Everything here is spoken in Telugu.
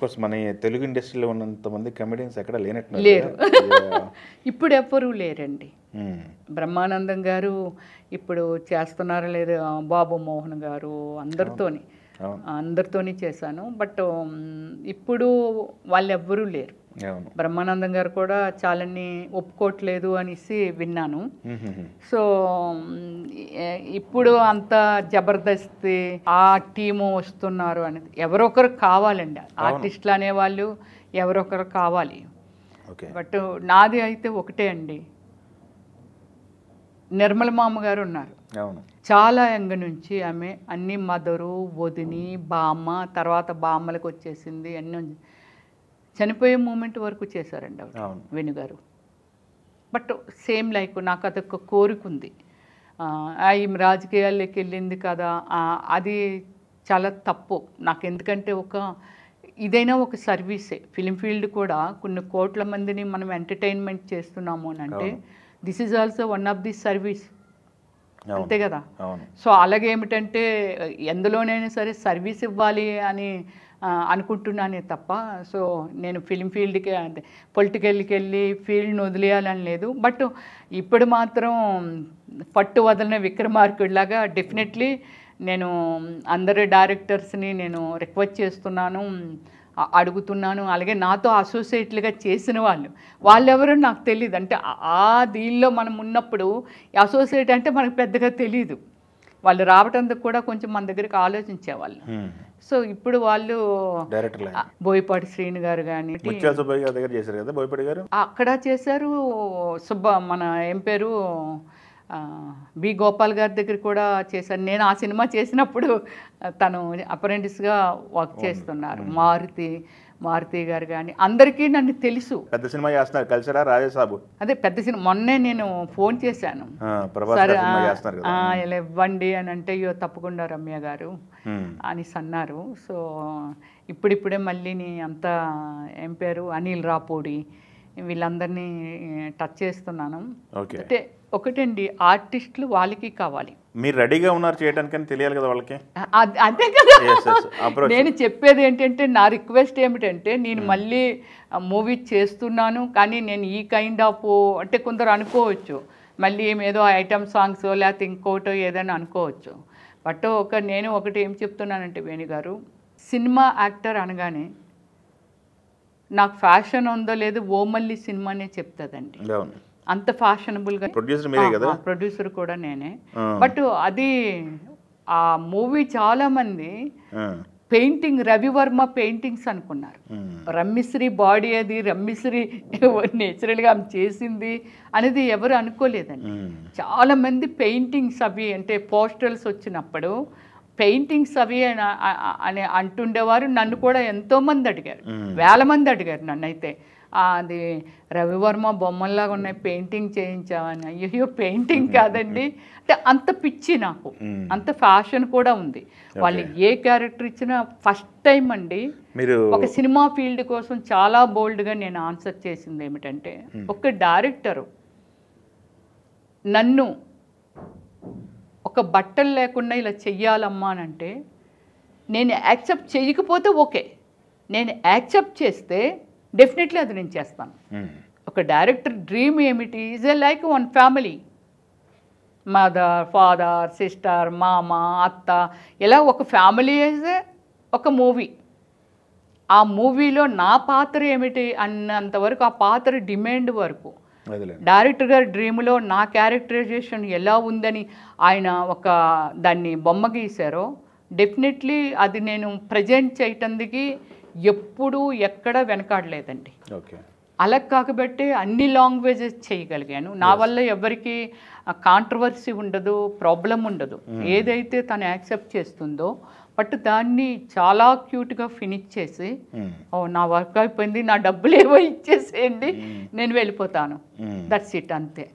కోర్స్ మన తెలుగు ఇండస్ట్రీలో ఉన్నంత మంది కమెడియన్స్ ఎక్కడ లేనట్లు లేరు ఇప్పుడు ఎవ్వరూ లేరండి hmm. బ్రహ్మానందం గారు ఇప్పుడు చేస్తున్నారా లేదు బాబు మోహన్ గారు అందరితోని అందరితోని చేశాను బట్ ఇప్పుడు వాళ్ళు ఎవ్వరూ లేరు బ్రహ్మానందం గారు కూడా చాలని ఒప్పుకోవట్లేదు అనేసి విన్నాను సో ఇప్పుడు అంత జబర్దస్తి ఆ టీము వస్తున్నారు అనేది ఎవరొకరు కావాలండి ఆర్టిస్ట్లు అనేవాళ్ళు ఎవరొకరు కావాలి బట్ నాది అయితే ఒకటే అండి నిర్మల మామ గారు ఉన్నారు చాలా యంగ్ నుంచి ఆమె అన్ని మదరు వదిని బామ్మ తర్వాత బామ్మలకు వచ్చేసింది అన్నీ చనిపోయే మూమెంట్ వరకు చేశారండి ఆవిడ వేణుగారు బట్ సేమ్ లైక్ నాకు అదొక కోరిక ఉంది ఈమె రాజకీయాల్లోకి వెళ్ళింది కదా అది చాలా తప్పు నాకు ఎందుకంటే ఒక ఇదైనా ఒక సర్వీసే ఫిలిం ఫీల్డ్ కూడా కొన్ని కోట్ల మందిని మనం ఎంటర్టైన్మెంట్ చేస్తున్నాము అని అంటే this is also one of the service అంతే కదా సో అలాగే ఏమిటంటే ఎందులోనైనా సరే సర్వీస్ ఇవ్వాలి అని అనుకుంటున్నానే తప్ప సో నేను ఫిలిం ఫీల్డ్కి అంటే పొలిటికల్కి వెళ్ళి ఫీల్డ్ని వదిలేయాలని లేదు బట్ ఇప్పుడు మాత్రం పట్టు వదలన విక్రమార్కుడిలాగా డెఫినెట్లీ నేను అందరి డైరెక్టర్స్ని నేను రిక్వెస్ట్ చేస్తున్నాను అడుగుతున్నాను అలాగే నాతో అసోసియేట్లుగా చేసిన వాళ్ళు వాళ్ళెవరో నాకు తెలియదు అంటే ఆ దీనిలో మనం ఉన్నప్పుడు అసోసియేట్ అంటే మనకు పెద్దగా తెలియదు వాళ్ళు రావటం కూడా కొంచెం మన దగ్గరికి ఆలోచించేవాళ్ళు సో ఇప్పుడు వాళ్ళు బోయపాటి శ్రీను గారు కానీ అక్కడ చేశారు సుబ్బ మన ఏం పేరు బి గోపాల్ గారి దగ్గర కూడా చేశాను నేను ఆ సినిమా చేసినప్పుడు తను అపరెంటిస్గా వర్క్ చేస్తున్నారు మారుతి మారుతి గారు కానీ అందరికీ నన్ను తెలుసు పెద్ద సినిమా చేస్తున్నారు కలిసిరా రాజేసాబు అదే పెద్ద సినిమా మొన్నే నేను ఫోన్ చేశాను సరే ఇలా ఇవ్వండి అని అంటే అయ్యో తప్పకుండా రమ్య గారు అని అన్నారు సో ఇప్పుడిప్పుడే మళ్ళీ అంత ఏం పేరు అనిల్ రాపూడి వీళ్ళందరినీ టచ్ చేస్తున్నాను అంటే ఒకటండి ఆర్టిస్టులు వాళ్ళకి కావాలి మీరు రెడీగా ఉన్నారు చేయడానికని తెలియాలి కదా వాళ్ళకి అంతే కదా నేను చెప్పేది ఏంటంటే నా రిక్వెస్ట్ ఏమిటంటే నేను hmm. మళ్ళీ మూవీ చేస్తున్నాను కానీ నేను ఈ కైండ్ ఆఫ్ అంటే కొందరు అనుకోవచ్చు మళ్ళీ ఏమేదో ఐటమ్ సాంగ్స్ లేకపోతే ఇంకోటో ఏదైనా అనుకోవచ్చు బట్ ఒక నేను ఒకటి ఏం చెప్తున్నానంటే వేణుగారు సినిమా యాక్టర్ అనగానే నాకు ఫ్యాషన్ ఉందో లేదు ఓమల్లి సినిమానే చెప్తుందండి అంత గా ప్రొడ్యూసర్ ప్రొడ్యూసర్ కూడా నేనే బట్ అది ఆ మూవీ చాలా మంది పెయింటింగ్ రవివర్మ పెయింటింగ్స్ అనుకున్నారు రమ్మిశ్రీ బాడీ అది రమ్మిశ్రీ నేచురల్గా ఆమె చేసింది అనేది ఎవరు అనుకోలేదండి చాలామంది పెయింటింగ్స్ అవి అంటే పోస్టర్స్ వచ్చినప్పుడు పెయింటింగ్స్ అవి అని అంటుండేవారు నన్ను కూడా ఎంతోమంది అడిగారు వేల మంది అడిగారు నన్ను అయితే అది రవివర్మ బొమ్మల్లాగా ఉన్నాయి పెయింటింగ్ చేయించామని అయ్యో పెయింటింగ్ కాదండి అంటే అంత పిచ్చి నాకు అంత ఫ్యాషన్ కూడా ఉంది వాళ్ళు ఏ క్యారెక్టర్ ఇచ్చినా ఫస్ట్ టైం అండి మీరు ఒక సినిమా ఫీల్డ్ కోసం చాలా బోల్డ్గా నేను ఆన్సర్ చేసింది ఏమిటంటే ఒక డైరెక్టరు నన్ను ఒక్క బట్టలు లేకుండా ఇలా చెయ్యాలమ్మా అని అంటే నేను యాక్సెప్ట్ చేయకపోతే ఓకే నేను యాక్సెప్ట్ చేస్తే డెఫినెట్లీ అది నేను చేస్తాను ఒక డైరెక్టర్ డ్రీమ్ ఏమిటి is a like one family mother father sister మామ అత్త ఇలా ఒక ఫ్యామిలీ ఈజ్ ఒక మూవీ ఆ మూవీలో నా పాత్ర ఏమిటి అన్నంతవరకు ఆ పాత్ర డిమాండ్ వరకు డైరెక్టర్ గారి డ్రీమ్లో నా క్యారెక్టరైజేషన్ ఎలా ఉందని ఆయన ఒక దాన్ని బొమ్మ గీశారో డెఫినెట్లీ అది నేను ప్రజెంట్ చేయటందుకి ఎప్పుడూ ఎక్కడ వెనకాడలేదండి అలా కాకబట్టి అన్ని లాంగ్వేజెస్ చేయగలిగాను నా వల్ల ఎవరికి కాంట్రవర్సీ ఉండదు ప్రాబ్లం ఉండదు hmm. ఏదైతే తను యాక్సెప్ట్ చేస్తుందో బట్ దాన్ని చాలా క్యూట్గా ఫినిష్ చేసి ఓ నా వర్క్ అయిపోయింది నా డబ్బులు ఏమో ఇచ్చేసేయండి నేను వెళ్ళిపోతాను దట్స్ ఇట్ అంతే